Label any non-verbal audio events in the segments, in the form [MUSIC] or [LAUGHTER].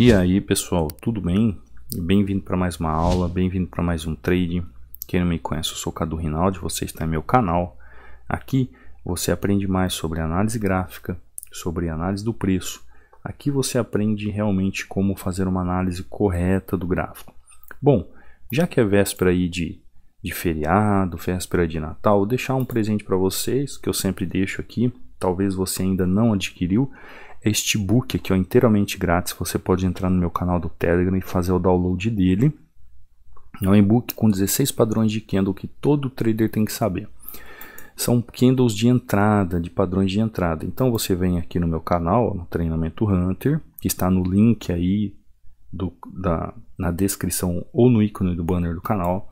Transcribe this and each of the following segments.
E aí pessoal, tudo bem? Bem-vindo para mais uma aula, bem-vindo para mais um trade. Quem não me conhece, eu sou o Cadu Rinaldi, você está em meu canal. Aqui você aprende mais sobre análise gráfica, sobre análise do preço. Aqui você aprende realmente como fazer uma análise correta do gráfico. Bom, já que é véspera aí de, de feriado, véspera de Natal, deixar um presente para vocês que eu sempre deixo aqui. Talvez você ainda não adquiriu este book aqui, ó, inteiramente grátis, você pode entrar no meu canal do Telegram e fazer o download dele. É um e-book com 16 padrões de Kindle que todo trader tem que saber. São Kindles de entrada, de padrões de entrada. Então você vem aqui no meu canal, no Treinamento Hunter, que está no link aí do, da, na descrição ou no ícone do banner do canal.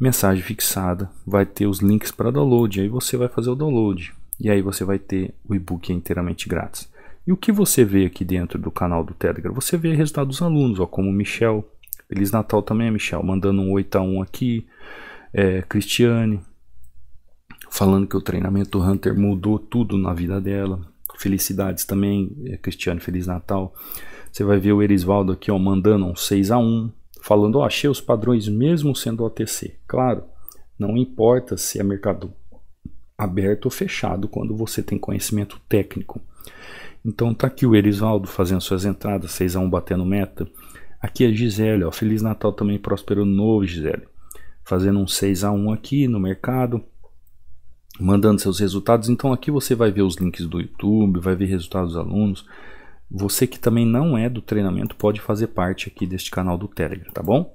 Mensagem fixada, vai ter os links para download, aí você vai fazer o download. E aí você vai ter o e-book inteiramente grátis. E o que você vê aqui dentro do canal do Telegram? Você vê resultados dos alunos, ó, como o Michel. Feliz Natal também, Michel. Mandando um 8 a 1 aqui. É, Cristiane. Falando que o treinamento do Hunter mudou tudo na vida dela. Felicidades também, é, Cristiane. Feliz Natal. Você vai ver o Erisvaldo aqui, ó, mandando um 6 a 1 Falando, ó, achei os padrões mesmo sendo OTC. Claro, não importa se é mercado aberto ou fechado quando você tem conhecimento técnico. Então tá aqui o Erisvaldo fazendo suas entradas, 6 a 1 batendo meta. Aqui a é Gisele, ó, Feliz Natal também, próspero novo, Gisele. Fazendo um 6 a 1 aqui no mercado, mandando seus resultados. Então aqui você vai ver os links do YouTube, vai ver resultados dos alunos. Você que também não é do treinamento pode fazer parte aqui deste canal do Telegram, tá bom?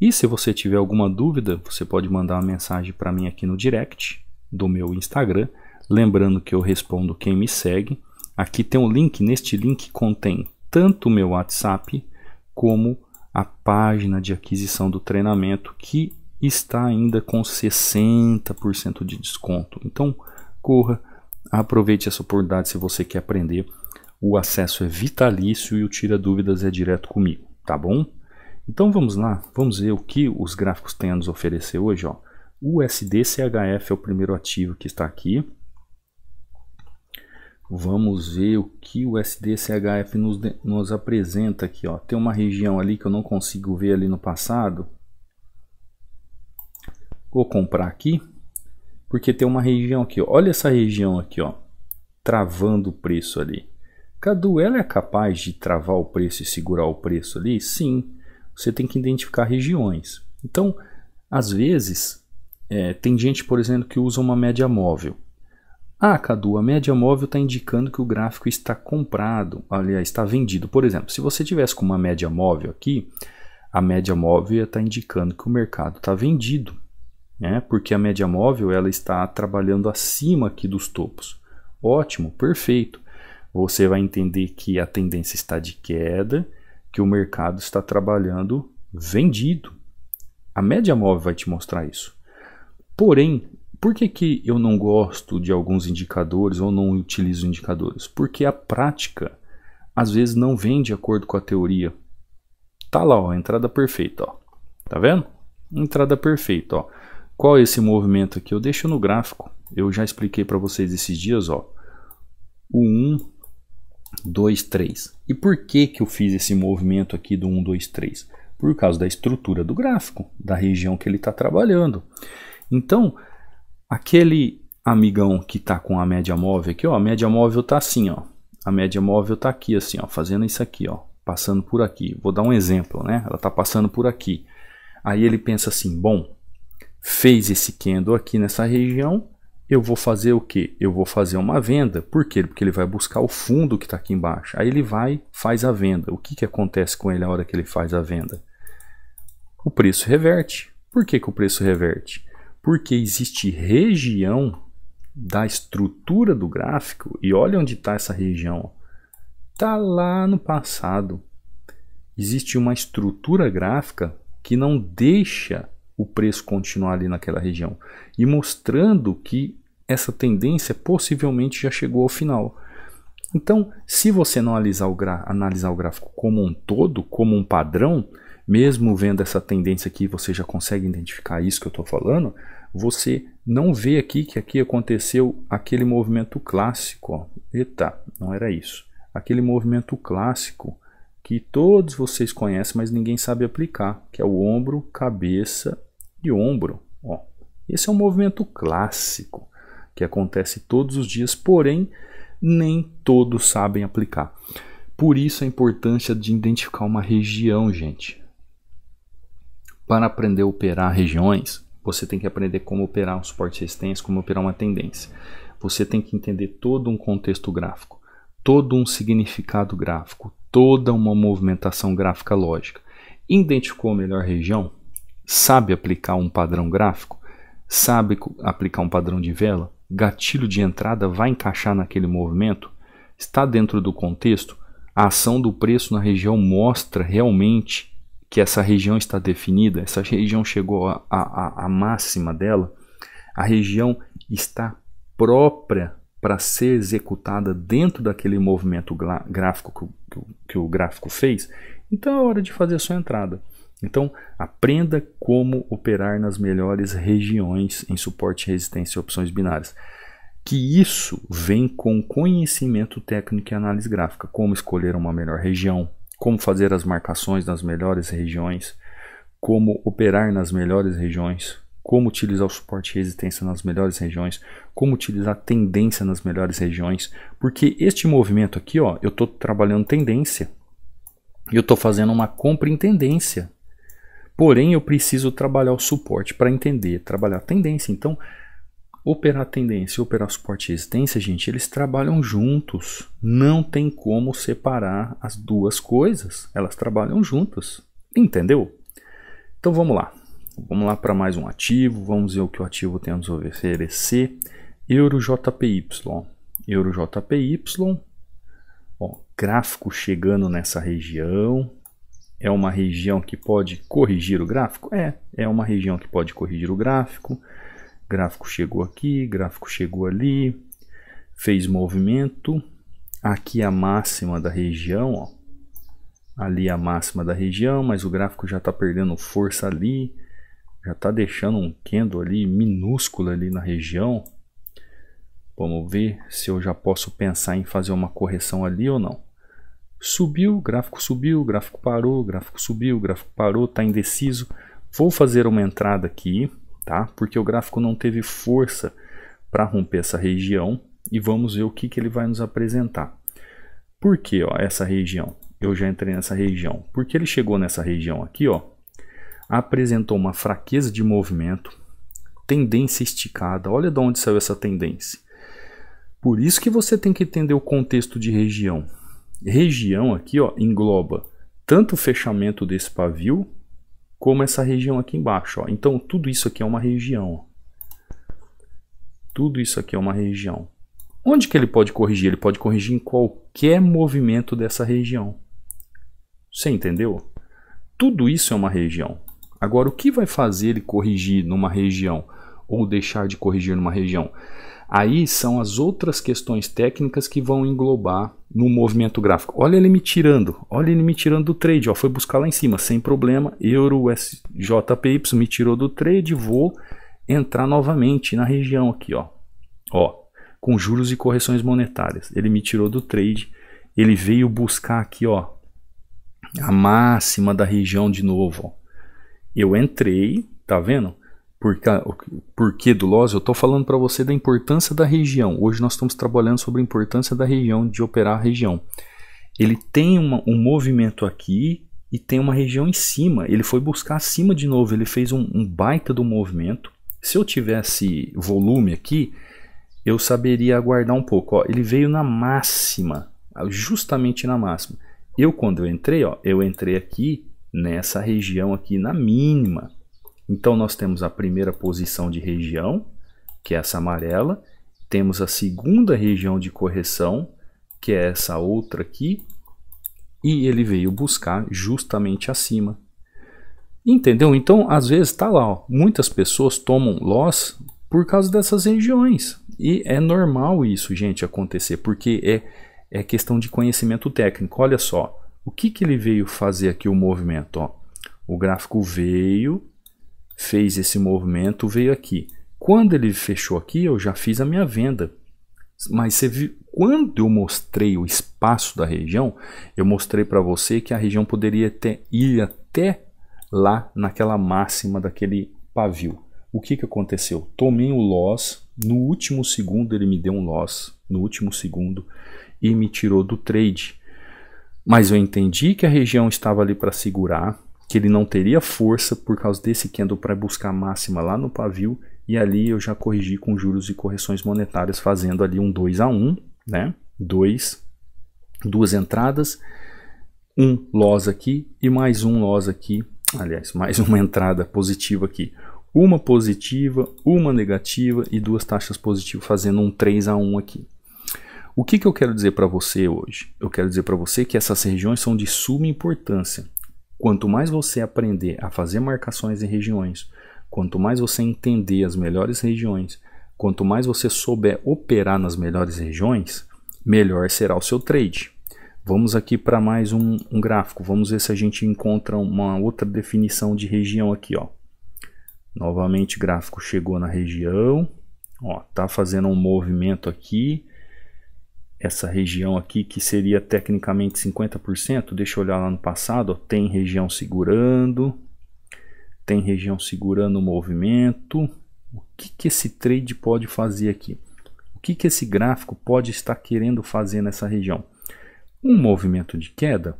E se você tiver alguma dúvida, você pode mandar uma mensagem para mim aqui no direct do meu Instagram, lembrando que eu respondo quem me segue Aqui tem um link, neste link contém tanto o meu WhatsApp como a página de aquisição do treinamento que está ainda com 60% de desconto. Então, corra, aproveite essa oportunidade se você quer aprender. O acesso é vitalício e o Tira Dúvidas é direto comigo, tá bom? Então vamos lá, vamos ver o que os gráficos têm a nos oferecer hoje. Ó. USD CHF é o primeiro ativo que está aqui. Vamos ver o que o SDCHF nos, nos apresenta aqui. Ó. Tem uma região ali que eu não consigo ver ali no passado. Vou comprar aqui, porque tem uma região aqui. Ó. Olha essa região aqui, ó, travando o preço ali. Cadu, ela é capaz de travar o preço e segurar o preço ali? Sim, você tem que identificar regiões. Então, às vezes, é, tem gente, por exemplo, que usa uma média móvel. Ah, Cadu, a média móvel está indicando que o gráfico está comprado, aliás, está vendido. Por exemplo, se você tivesse com uma média móvel aqui, a média móvel está indicando que o mercado está vendido, né? porque a média móvel ela está trabalhando acima aqui dos topos. Ótimo, perfeito. Você vai entender que a tendência está de queda, que o mercado está trabalhando vendido. A média móvel vai te mostrar isso. Porém, por que, que eu não gosto de alguns indicadores ou não utilizo indicadores? Porque a prática às vezes não vem de acordo com a teoria. Tá lá, ó, entrada perfeita, ó. Tá vendo? Entrada perfeita, ó. Qual é esse movimento aqui? Eu deixo no gráfico. Eu já expliquei para vocês esses dias, ó. O 1 2 3. E por que que eu fiz esse movimento aqui do 1 2 3? Por causa da estrutura do gráfico, da região que ele está trabalhando. Então, Aquele amigão que está com a média móvel aqui, ó, a média móvel está assim, ó. A média móvel está aqui assim, ó, fazendo isso aqui, ó, passando por aqui. Vou dar um exemplo, né? Ela está passando por aqui. Aí ele pensa assim, bom, fez esse candle aqui nessa região, eu vou fazer o que? Eu vou fazer uma venda. Por quê? Porque ele vai buscar o fundo que está aqui embaixo. Aí ele vai, faz a venda. O que, que acontece com ele a hora que ele faz a venda? O preço reverte. Por que, que o preço reverte? porque existe região da estrutura do gráfico, e olha onde está essa região, está lá no passado. Existe uma estrutura gráfica que não deixa o preço continuar ali naquela região e mostrando que essa tendência possivelmente já chegou ao final. Então, se você não analisar o, analisar o gráfico como um todo, como um padrão, mesmo vendo essa tendência aqui, você já consegue identificar isso que eu estou falando, você não vê aqui que aqui aconteceu aquele movimento clássico. Eita, não era isso. Aquele movimento clássico que todos vocês conhecem, mas ninguém sabe aplicar, que é o ombro, cabeça e ombro. Ó. Esse é um movimento clássico que acontece todos os dias, porém nem todos sabem aplicar. Por isso a importância de identificar uma região, gente. Para aprender a operar regiões, você tem que aprender como operar um suporte resistência, como operar uma tendência. Você tem que entender todo um contexto gráfico, todo um significado gráfico, toda uma movimentação gráfica lógica. Identificou a melhor região? Sabe aplicar um padrão gráfico? Sabe aplicar um padrão de vela? Gatilho de entrada vai encaixar naquele movimento? Está dentro do contexto? A ação do preço na região mostra realmente que essa região está definida, essa região chegou à máxima dela, a região está própria para ser executada dentro daquele movimento gráfico que o, que o gráfico fez, então é hora de fazer a sua entrada. Então, aprenda como operar nas melhores regiões em suporte, resistência e opções binárias. Que isso vem com conhecimento técnico e análise gráfica, como escolher uma melhor região, como fazer as marcações nas melhores regiões, como operar nas melhores regiões, como utilizar o suporte e resistência nas melhores regiões, como utilizar tendência nas melhores regiões, porque este movimento aqui, ó, eu estou trabalhando tendência, eu estou fazendo uma compra em tendência, porém eu preciso trabalhar o suporte para entender, trabalhar a tendência, então Operar tendência e operar suporte e resistência, gente, eles trabalham juntos. Não tem como separar as duas coisas. Elas trabalham juntas. Entendeu? Então vamos lá. Vamos lá para mais um ativo. Vamos ver o que o ativo tem a nos oferecer. Euro JPY. Euro JPY. Ó, gráfico chegando nessa região. É uma região que pode corrigir o gráfico? É, é uma região que pode corrigir o gráfico gráfico chegou aqui, gráfico chegou ali, fez movimento, aqui a máxima da região, ó. ali a máxima da região, mas o gráfico já está perdendo força ali, já está deixando um candle ali minúsculo ali na região. Vamos ver se eu já posso pensar em fazer uma correção ali ou não. Subiu, gráfico subiu, gráfico parou, gráfico subiu, gráfico parou, está indeciso. Vou fazer uma entrada aqui tá? Porque o gráfico não teve força para romper essa região e vamos ver o que, que ele vai nos apresentar. Por que ó, essa região? Eu já entrei nessa região. Porque ele chegou nessa região aqui, ó, apresentou uma fraqueza de movimento, tendência esticada. Olha de onde saiu essa tendência. Por isso que você tem que entender o contexto de região. Região aqui ó, engloba tanto o fechamento desse pavio como essa região aqui embaixo. Ó. Então, tudo isso aqui é uma região. Tudo isso aqui é uma região. Onde que ele pode corrigir? Ele pode corrigir em qualquer movimento dessa região. Você entendeu? Tudo isso é uma região. Agora, o que vai fazer ele corrigir numa região ou deixar de corrigir numa região? Aí são as outras questões técnicas que vão englobar no movimento gráfico. Olha ele me tirando, olha ele me tirando do trade, ó, foi buscar lá em cima, sem problema, euro SJPY me tirou do trade, vou entrar novamente na região aqui, ó. Ó, com juros e correções monetárias. Ele me tirou do trade, ele veio buscar aqui, ó, a máxima da região de novo, ó. Eu entrei, tá vendo? por, que do loss, eu estou falando para você da importância da região. Hoje nós estamos trabalhando sobre a importância da região, de operar a região. Ele tem uma, um movimento aqui e tem uma região em cima. Ele foi buscar acima de novo, ele fez um, um baita do movimento. Se eu tivesse volume aqui, eu saberia aguardar um pouco. Ó, ele veio na máxima, justamente na máxima. Eu, quando eu entrei, ó, eu entrei aqui nessa região aqui na mínima. Então nós temos a primeira posição de região, que é essa amarela, temos a segunda região de correção, que é essa outra aqui, e ele veio buscar justamente acima. Entendeu? Então, às vezes, tá lá, ó, muitas pessoas tomam loss por causa dessas regiões. E é normal isso, gente, acontecer, porque é, é questão de conhecimento técnico. Olha só, o que, que ele veio fazer aqui o movimento? Ó? O gráfico veio, fez esse movimento veio aqui. Quando ele fechou aqui, eu já fiz a minha venda. Mas você viu, quando eu mostrei o espaço da região, eu mostrei para você que a região poderia ter, ir até lá naquela máxima daquele pavio. O que, que aconteceu? Tomei um loss, no último segundo ele me deu um loss, no último segundo, e me tirou do trade. Mas eu entendi que a região estava ali para segurar, que ele não teria força por causa desse candle para buscar máxima lá no pavio e ali eu já corrigi com juros e correções monetárias fazendo ali um 2 a 1, né? Dois, duas entradas, um loss aqui e mais um loss aqui, aliás, mais [LAUGHS] uma entrada positiva aqui. Uma positiva, uma negativa e duas taxas positivas fazendo um 3 a 1 aqui. O que, que eu quero dizer para você hoje? Eu quero dizer para você que essas regiões são de suma importância. Quanto mais você aprender a fazer marcações em regiões, quanto mais você entender as melhores regiões, quanto mais você souber operar nas melhores regiões, melhor será o seu trade. Vamos aqui para mais um, um, gráfico. Vamos ver se a gente encontra uma outra definição de região aqui. Ó. Novamente, gráfico chegou na região. Ó, tá fazendo um movimento aqui essa região aqui que seria tecnicamente 50%, deixa eu olhar lá no passado, ó, tem região segurando, tem região segurando o movimento. O que, que esse trade pode fazer aqui? O que, que esse gráfico pode estar querendo fazer nessa região? Um movimento de queda,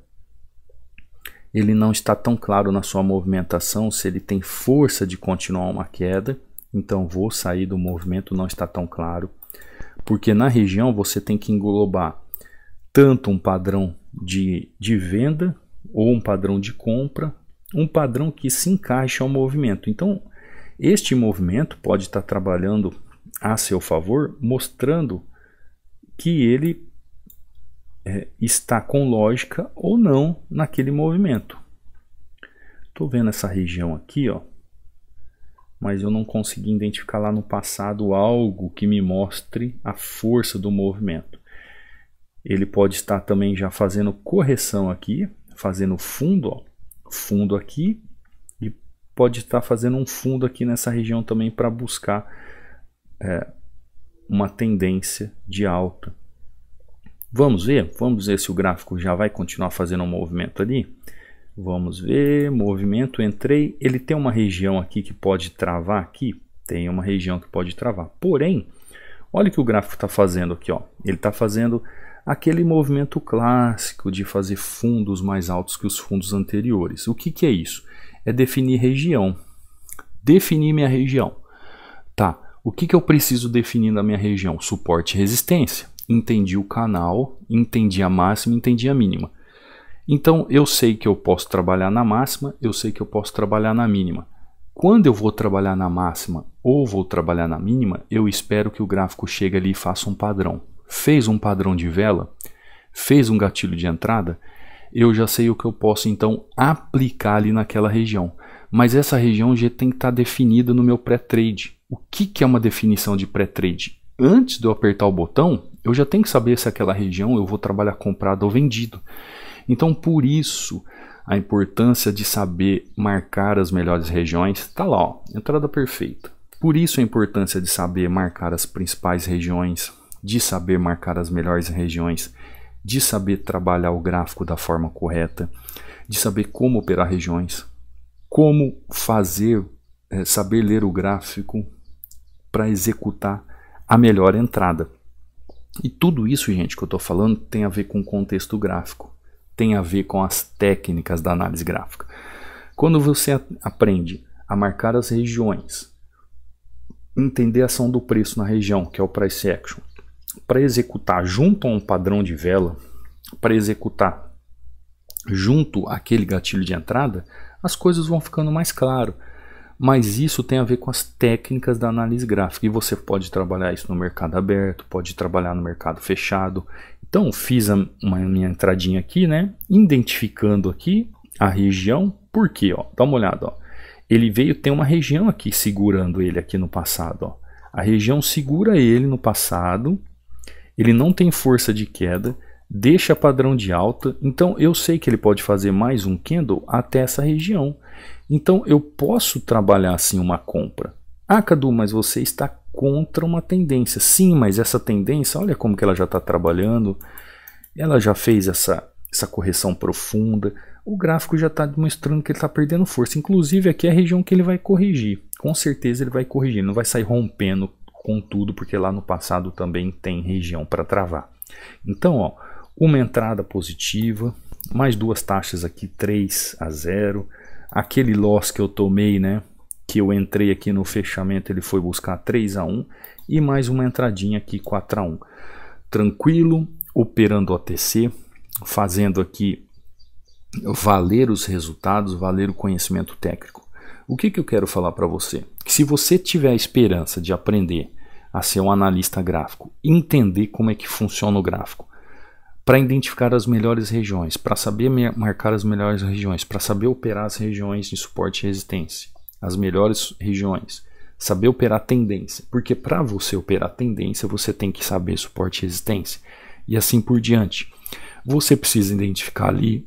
ele não está tão claro na sua movimentação se ele tem força de continuar uma queda. Então, vou sair do movimento, não está tão claro porque na região você tem que englobar tanto um padrão de, de venda ou um padrão de compra, um padrão que se encaixa ao movimento. Então, este movimento pode estar trabalhando a seu favor, mostrando que ele é, está com lógica ou não naquele movimento. Estou vendo essa região aqui, ó mas eu não consegui identificar lá no passado algo que me mostre a força do movimento. Ele pode estar também já fazendo correção aqui, fazendo fundo, ó, fundo aqui, e pode estar fazendo um fundo aqui nessa região também para buscar é, uma tendência de alta. Vamos ver? Vamos ver se o gráfico já vai continuar fazendo um movimento ali? Vamos ver, movimento, entrei. Ele tem uma região aqui que pode travar aqui? Tem uma região que pode travar. Porém, olha o que o gráfico está fazendo aqui. Ó. Ele está fazendo aquele movimento clássico de fazer fundos mais altos que os fundos anteriores. O que, que é isso? É definir região. Definir minha região. Tá, o que, que eu preciso definir na minha região? Suporte e resistência. Entendi o canal, entendi a máxima, entendi a mínima. Então eu sei que eu posso trabalhar na máxima, eu sei que eu posso trabalhar na mínima. Quando eu vou trabalhar na máxima ou vou trabalhar na mínima, eu espero que o gráfico chegue ali e faça um padrão. Fez um padrão de vela, fez um gatilho de entrada, eu já sei o que eu posso então aplicar ali naquela região. Mas essa região já tem que estar definida no meu pré-trade. O que, que é uma definição de pré-trade? Antes de eu apertar o botão, eu já tenho que saber se aquela região eu vou trabalhar comprado ou vendido. Então, por isso, a importância de saber marcar as melhores regiões está lá, ó, entrada perfeita. Por isso, a importância de saber marcar as principais regiões, de saber marcar as melhores regiões, de saber trabalhar o gráfico da forma correta, de saber como operar regiões, como fazer, é, saber ler o gráfico para executar a melhor entrada. E tudo isso, gente, que eu estou falando tem a ver com o contexto gráfico tem a ver com as técnicas da análise gráfica. Quando você aprende a marcar as regiões, entender a ação do preço na região, que é o price action, para executar junto a um padrão de vela, para executar junto aquele gatilho de entrada, as coisas vão ficando mais claro. Mas isso tem a ver com as técnicas da análise gráfica e você pode trabalhar isso no mercado aberto, pode trabalhar no mercado fechado. Então fiz a, uma minha entradinha aqui, né? Identificando aqui a região. Por quê? Ó, dá uma olhada. Ó. Ele veio ter uma região aqui segurando ele aqui no passado. Ó. A região segura ele no passado. Ele não tem força de queda. Deixa padrão de alta. Então eu sei que ele pode fazer mais um candle até essa região. Então eu posso trabalhar assim uma compra. Ah, Cadu, mas você está contra uma tendência. Sim, mas essa tendência, olha como que ela já está trabalhando, ela já fez essa, essa correção profunda, o gráfico já está demonstrando que ele está perdendo força. Inclusive, aqui é a região que ele vai corrigir. Com certeza ele vai corrigir, não vai sair rompendo com tudo, porque lá no passado também tem região para travar. Então, ó, uma entrada positiva, mais duas taxas aqui, 3 a 0. Aquele loss que eu tomei, né? que eu entrei aqui no fechamento, ele foi buscar 3 a 1 e mais uma entradinha aqui 4 a 1. Tranquilo, operando OTC, fazendo aqui valer os resultados, valer o conhecimento técnico. O que, que eu quero falar para você? Que se você tiver a esperança de aprender a ser um analista gráfico, entender como é que funciona o gráfico, para identificar as melhores regiões, para saber marcar as melhores regiões, para saber operar as regiões de suporte e resistência, as melhores regiões. Saber operar tendência, porque para você operar tendência, você tem que saber suporte e resistência e assim por diante. Você precisa identificar ali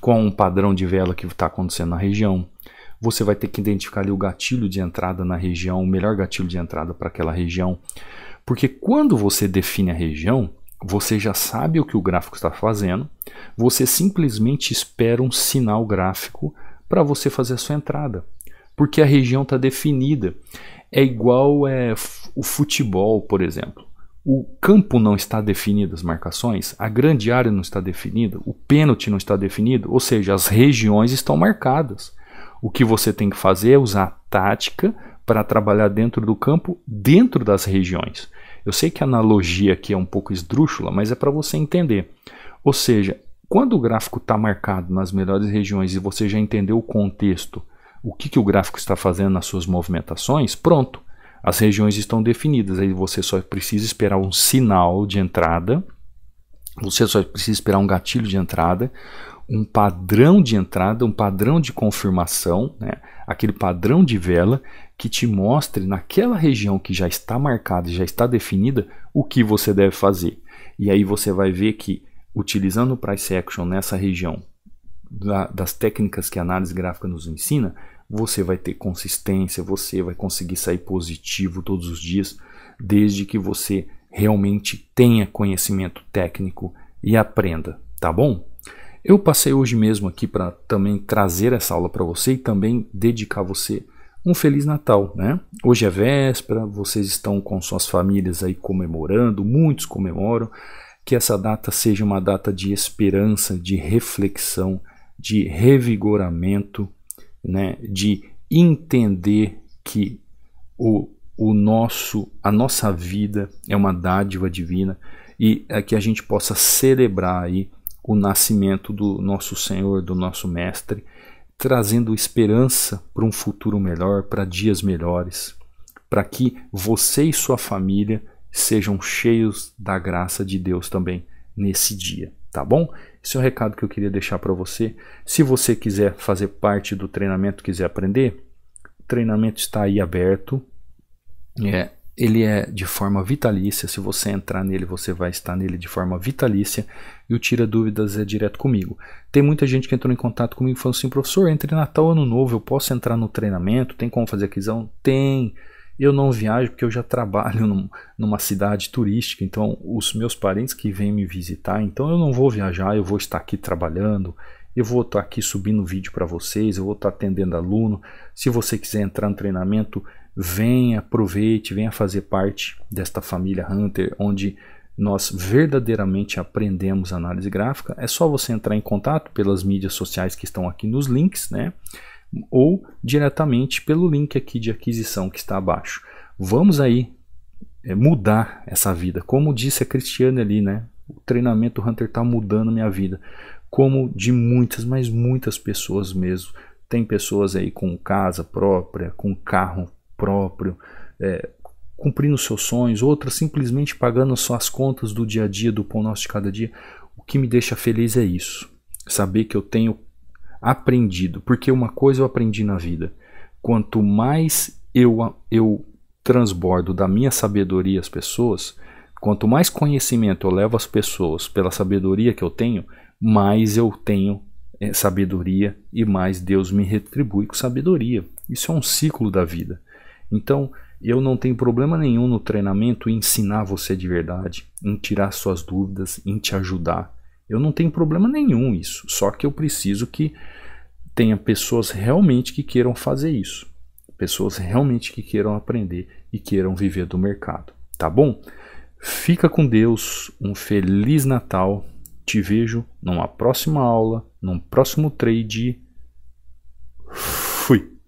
qual [CLEARS THROAT] um padrão de vela que está acontecendo na região. Você vai ter que identificar ali o gatilho de entrada na região, o melhor gatilho de entrada para aquela região. Porque quando você define a região, você já sabe o que o gráfico está fazendo, você simplesmente espera um sinal gráfico para você fazer a sua entrada porque a região está definida. É igual é, o futebol, por exemplo. O campo não está definido, as marcações, a grande área não está definida, o pênalti não está definido, ou seja, as regiões estão marcadas. O que você tem que fazer é usar a tática para trabalhar dentro do campo, dentro das regiões. Eu sei que a analogia aqui é um pouco esdrúxula, mas é para você entender. Ou seja, quando o gráfico está marcado nas melhores regiões e você já entendeu o contexto o que, que o gráfico está fazendo nas suas movimentações, pronto. As regiões estão definidas, aí você só precisa esperar um sinal de entrada, você só precisa esperar um gatilho de entrada, um padrão de entrada, um padrão de confirmação, né? aquele padrão de vela que te mostre naquela região que já está marcada e já está definida o que você deve fazer. E aí você vai ver que utilizando o price action nessa região da, das técnicas que a análise gráfica nos ensina, você vai ter consistência, você vai conseguir sair positivo todos os dias, desde que você realmente tenha conhecimento técnico e aprenda, tá bom? Eu passei hoje mesmo aqui para também trazer essa aula para você e também dedicar você um feliz Natal, né? Hoje é véspera, vocês estão com suas famílias aí comemorando, muitos comemoram. Que essa data seja uma data de esperança, de reflexão, de revigoramento né, de entender que o, o nosso, a nossa vida é uma dádiva divina e é que a gente possa celebrar aí o nascimento do nosso Senhor, do nosso Mestre, trazendo esperança para um futuro melhor, para dias melhores, para que você e sua família sejam cheios da graça de Deus também nesse dia, tá bom? Esse é o recado que eu queria deixar para você. Se você quiser fazer parte do treinamento, quiser aprender, o treinamento está aí aberto. É, ele é de forma vitalícia. Se você entrar nele, você vai estar nele de forma vitalícia. E o Tira Dúvidas é direto comigo. Tem muita gente que entrou em contato comigo e falou assim: professor, entre Natal e Ano Novo, eu posso entrar no treinamento? Tem como fazer aquisição? Tem. Eu não viajo porque eu já trabalho [LAUGHS] num, numa cidade turística, então os meus parentes que vêm me visitar, então eu não vou viajar, eu vou estar aqui trabalhando, eu vou estar aqui subindo vídeo para vocês, eu vou estar atendendo aluno. Se você quiser entrar no treinamento, venha, aproveite, venha fazer parte desta família Hunter, onde nós verdadeiramente aprendemos análise gráfica. É só você entrar em contato pelas mídias sociais que estão aqui nos links, né? ou diretamente pelo link aqui de aquisição que está abaixo. Vamos aí é, mudar essa vida. Como disse a Cristiane ali, né? O treinamento Hunter está mudando minha vida. Como de muitas, mas muitas pessoas mesmo. Tem pessoas aí com casa própria, com carro próprio, é, cumprindo seus sonhos, outras simplesmente pagando suas contas do dia a dia, do pão nosso de cada dia. O que me deixa feliz é isso. Saber que eu tenho aprendido, porque uma coisa eu aprendi na vida: quanto mais eu, eu transbordo da minha sabedoria às pessoas, quanto mais conhecimento eu levo às pessoas pela sabedoria que eu tenho, mais eu tenho é, sabedoria e mais Deus me retribui com sabedoria. Isso é um ciclo da vida. Então, eu não tenho problema nenhum no treinamento em ensinar você de verdade, em tirar suas dúvidas, em te ajudar. Eu não tenho problema nenhum isso, só que eu preciso que tenha pessoas realmente que queiram fazer isso, pessoas realmente que queiram aprender e queiram viver do mercado, tá bom? Fica com Deus, um feliz Natal. Te vejo numa próxima aula, num próximo trade. Fui.